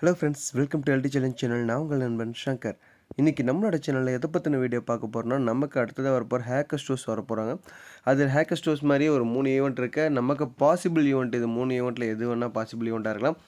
hello friends welcome to LD challenge channel நான் உங்கள் நண்பன் ஷங்கர் இன்றைக்கி நம்மளோட சேனலில் எதை பற்றின வீடியோ பார்க்க போகிறோன்னா நமக்கு அடுத்ததாக வரப்போகிற ஹேக்கர் ஸ்டோர்ஸ் வர போகிறாங்க அதில் ஹேக்கர் ஸ்டோர்ஸ் மாதிரியே ஒரு மூணு ஈவெண்ட் இருக்குது நமக்கு பாசிபிள் ஈவெண்ட் இது மூணு ஈவெண்ட்டில் எது வேணால் பாசிபிள் ஈவெண்ட்டாக இருக்கலாம்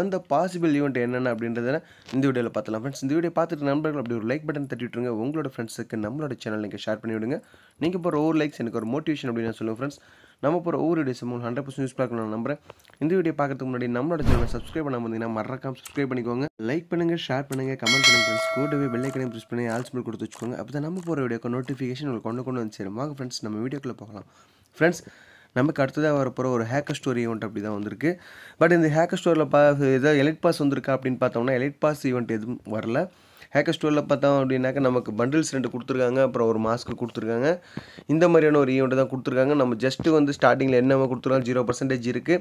அந்த பாசிபிள் ஈவெண்ட் என்னென்ன அப்படின்றத இந்த வீடியோவில் பார்த்துலாம் ஃப்ரெண்ட்ஸ் இந்த வீடியோ பார்த்துட்டு நண்பர்கள் அப்படி ஒரு லைக் பட்டன் தட்டி விட்டுருங்க உங்களோட ஃப்ரெண்ட்ஸுக்கு நம்மளோட சேனல் நீங்கள் ஷேர் பண்ணி விடுங்க நீங்கள் போகிற ஒரு லைக்ஸ் எனக்கு ஒரு மோட்டிவேஷன் அப்படின்னு சொல்லுங்கள் ஃப்ரெண்ட்ஸ் நம்ம போகிற ஒவ்வொரு வீடியோ மூணு ஹண்ட்ரட் பர்சன்ட் யூஸ் பார்க்கணும் நம்புறேன் இந்த வீடியோ பார்க்கறதுக்கு முன்னாடி நம்மளோட சேனல் சப்ஸ்கிரைப் பண்ண பார்த்தீங்கன்னா மறக்காம சப்ஸ்கிரைப் பண்ணிக்கோங்க லைக் பண்ணுங்கள் ஷேர் பண்ணுங்கள் கமெண்ட் பண்ணுங்கள் போய் கூடவே கிளம்பி ப்ரெஸ் பண்ணி ஆல்ஸ் கொடுத்து வச்சுக்கோங்க அப்போ தான் நம்ம போகிற வீடியோக்கு நோட்டிஃபிகேஷன் உங்களுக்கு கொண்டு கொண்டு வந்து சேரும் வாங்க ஃப்ரெண்ட்ஸ் நம்ம வீடியோக்குள்ளே பார்க்கலாம் ஃப்ரெண்ட்ஸ் நமக்கு அடுத்ததாக வரப்போகிற ஒரு ஹேக்கர் ஸ்டோரி ஈவெண்ட் அப்படி தான் வந்திருக்கு பட் இந்த ஹேக்கர் ஸ்டோரியில் பா ஏதாவது எலிட் பாஸ் வந்திருக்கா அப்படின்னு பார்த்தோம்னா எலிட் பாஸ் ஈவெண்ட் எதுவும் வரல ஹேக்கர் ஸ்டோரில் பார்த்தோம் அப்படின்னாக்கா நமக்கு பண்டில்ஸ் ரெண்டு கொடுத்துருக்காங்க அப்புறம் ஒரு மாஸ்க்கு கொடுத்துருக்காங்க இந்த மாதிரியான ஒரு ஈவெண்ட் தான் கொடுத்துருக்காங்க நம்ம ஜஸ்ட்டு வந்து ஸ்டார்டிங்கில் என்னவோ கொடுத்துருக்கோம் ஜீரோ பர்சன்டேஜ் இருக்குது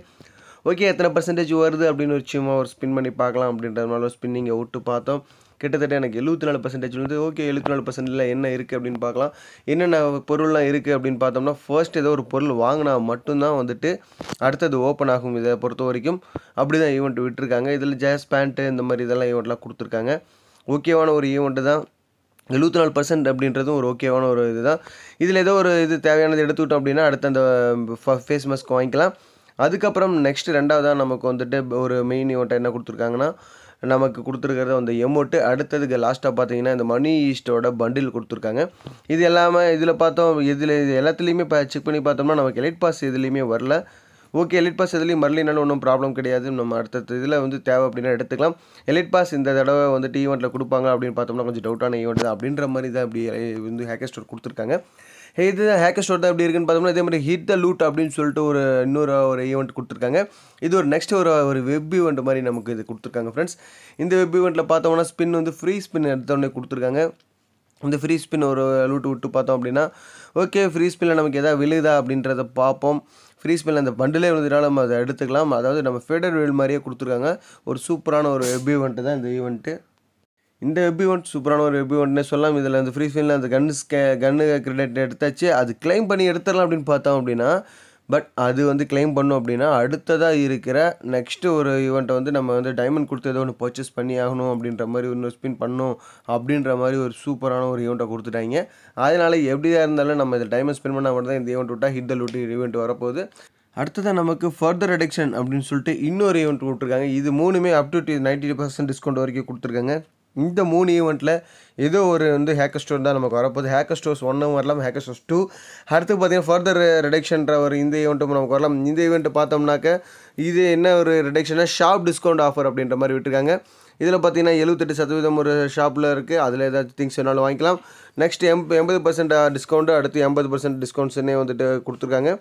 ஓகே எத்தனை பர்சன்டேஜ் வருது அப்படின்னு ஒரு சும்மா ஒரு ஸ்பின் பண்ணி பார்க்கலாம் அப்படின்றதுனால ஒரு ஸ்பின்னிங்கை விட்டு பார்த்தோம் கிட்டத்தட்ட எனக்கு எழுபத்தி நாலு பர்சன்டேஜ் வந்து ஓகே எழுபத்தி நாலு பர்சன்டில் என்ன இருக்குது அப்படின்னு பார்க்கலாம் என்னென்ன பொருள்லாம் இருக்குது அப்படின்னு பார்த்தோம்னா ஃபர்ஸ்ட் ஏதோ ஒரு பொருள் வாங்கினா மட்டும்தான் வந்துட்டு அடுத்தது ஓப்பன் ஆகும் இதை பொறுத்த வரைக்கும் அப்படி தான் ஈவெண்ட் விட்டுருக்காங்க இதில் ஜேஸ் பேண்ட்டு இந்த மாதிரி இதெல்லாம் ஈவெண்ட்லாம் கொடுத்துருக்காங்க ஓகேவான ஒரு ஈவெண்ட்டு தான் எழுபத்தி நாலு பர்சன்ட் அப்படின்றதும் ஒரு ஓகேவான ஒரு இது தான் இதில் ஏதோ ஒரு இது தேவையானது எடுத்துக்கிட்டோம் அப்படின்னா அடுத்த அந்த ஃபேஸ் மாஸ்க் வாங்கிக்கலாம் அதுக்கப்புறம் நெக்ஸ்ட்டு ரெண்டாவதாக நமக்கு வந்துட்டு ஒரு மெயின் ஈவெண்ட்டை என்ன கொடுத்துருக்காங்கன்னா நமக்கு கொடுத்துருக்கிறது அந்த எமோட்டு அடுத்ததுக்கு லாஸ்ட்டாக பார்த்தீங்கன்னா இந்த மணி ஈஸ்டோட பண்டில் கொடுத்துருக்காங்க இது எல்லாமே இதில் பார்த்தோம் இதில் இது எல்லாத்துலேயுமே இப்போ செக் பண்ணி பார்த்தோம்னா நமக்கு எலைட் பாஸ் எதுலேயுமே வரல ஓகே எலிட் பாஸ் எதுலேயும் மர்லினாலும் ஒன்றும் ப்ராப்ளம் கிடையாது நம்ம அடுத்த இதில் வந்து தேவை அப்படின்னா எடுத்துக்கலாம் எலிட் பாஸ் இந்த தடவை வந்துட்டு ஈவெண்ட்டில் கொடுப்பாங்க அப்படின்னு பார்த்தோம்னா கொஞ்சம் டவுட்டான ஈவெண்ட் தான் அப்படின்ற மாதிரி தான் அப்படி வந்து ஹேக்கர் ஸ்டோர் கொடுத்துருக்காங்க இது ஹேக்கர் ஸ்டோர் தான் எப்படி இருக்குன்னு பார்த்தோம்னா இதே மாதிரி ஹிட் த லூட் அப்படின்னு சொல்லிட்டு ஒரு இன்னொரு ஒரு ஈவெண்ட் கொடுத்துருக்காங்க இது ஒரு நெக்ஸ்ட் ஒரு ஒரு வெப் ஈவெண்ட் மாதிரி நமக்கு இது கொடுத்துருக்காங்க ஃப்ரெண்ட்ஸ் இந்த வெப் ஈவெண்ட்டில் பார்த்தோம்னா ஸ்பின் வந்து ஃப்ரீ ஸ்பின் எடுத்தோடனே கொடுத்துருக்காங்க இந்த ஃப்ரீ ஸ்பின் ஒரு லூட்டு விட்டு பார்த்தோம் அப்படின்னா ஓகே ஃப்ரீ ஸ்பின்ல நமக்கு எதாவது விழுதா அப்படின்றத பார்ப்போம் ஃப்ரீ ஸ்பின் அந்த பண்டிலே விழுதுனால நம்ம அதை எடுத்துக்கலாம் அதாவது நம்ம ஃபேடர் வேல் மாதிரியே கொடுத்துருக்காங்க ஒரு சூப்பரான ஒரு வெப் ஈவெண்ட்டு தான் இந்த ஈவெண்ட்டு இந்த வெப் ஈவெண்ட் சூப்பரான ஒரு வெப் ஈவெண்ட்னே சொல்லலாம் இதில் அந்த ஃப்ரீ ஸ்பின்ல அந்த கன்னு ஸ்கே கன்னு கிரெடிட் எடுத்தாச்சு அது கிளைம் பண்ணி எடுத்துடலாம் அப்படின்னு பார்த்தோம் அப்படின்னா பட் அது வந்து கிளைம் பண்ணோம் அப்படின்னா அடுத்ததாக இருக்கிற நெக்ஸ்ட்டு ஒரு ஈவெண்ட்டை வந்து நம்ம வந்து டைமண்ட் கொடுத்து ஏதோ ஒன்று பர்ச்சேஸ் பண்ணி ஆகணும் அப்படின்ற மாதிரி ஒன்று ஸ்பின் பண்ணணும் அப்படின்ற மாதிரி ஒரு சூப்பரான ஒரு ஈவெண்ட்டை கொடுத்துட்டாங்க அதனால் எப்படியாக இருந்தாலும் நம்ம இதில் டைமண்ட் ஸ்பெண்ட் பண்ணால் மட்டும் தான் இந்த ஈவெண்ட் விட்டால் ஹிட் லூட்டி ஈவெண்ட் வரப்போகுது அடுத்ததாக நமக்கு ஃபர்தர் அடிக்ஷன் அப்படின்னு சொல்லிட்டு இன்னொரு ஈவெண்ட் கொடுத்துருக்காங்க இது மூணுமே up to ninety percent discount வரைக்கும் கொடுத்துருக்காங்க இந்த மூணு ஈவெண்ட்டில் ஏதோ ஒரு வந்து ஹேக்கர் ஸ்டோர் தான் நமக்கு வரப்போகுது ஹேக்கர் ஸ்டோர்ஸ் ஒன்றும் வரலாம் ஹேக்கர் ஸ்டோர்ஸ் டூ அடுத்து பார்த்தீங்கன்னா ஃபர்தர் ரிடக்ஷன்ற ஒரு இந்த ஈவெண்ட்டும் நமக்கு வரலாம் இந்த ஈவெண்ட் பார்த்தோம்னாக்க இது என்ன ஒரு ரிடக்ஷனாக ஷாப் டிஸ்கவுண்ட் ஆஃபர் அப்படின்ற மாதிரி விட்டுருக்காங்க இதில் பார்த்தீங்கன்னா எழுபத்தெட்டு சதவீதம் ஒரு ஷாப்பில் இருக்குது அதில் ஏதாச்சும் திங்ஸ் வேணாலும் வாங்கிக்கலாம் நெக்ஸ்ட் எம் எண்பது பர்சன்ட் டிஸ்கவுண்ட்டு அடுத்து எண்பது பர்சன்ட் டிஸ்கவுண்ட்ஸ்னே வந்துட்டு கொடுத்துருக்காங்க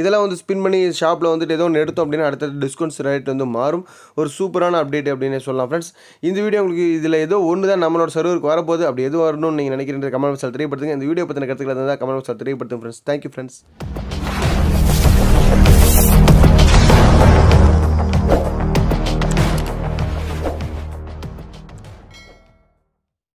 இதெல்லாம் வந்து ஸ்பின் பண்ணி ஷாப்பில் வந்துட்டு ஏதோ ஒன்று எடுத்தோம் அப்படின்னா அடுத்தது டிஸ்கவுண்ட்ஸ் ரேட் வந்து மாறும் ஒரு சூப்பரான அப்டேட் அப்படின்னு சொல்லலாம் ஃப்ரெண்ட்ஸ் இந்த வீடியோ உங்களுக்கு இதில் ஏதோ ஒன்று தான் நம்மளோட சர்வருக்கு வரப்போது அப்படி எதுவும் வரணும்னு நீங்கள் நினைக்கிறீங்க கமெண்ட் சார் தெரியப்படுத்துங்க இந்த வீடியோ பற்றின கருத்துக்களை தான் கமெண்ட் சார் தெரியப்படுத்துங்க ஃப்ரெண்ட்ஸ் தேங்க்யூ ஃப்ரெண்ட்ஸ்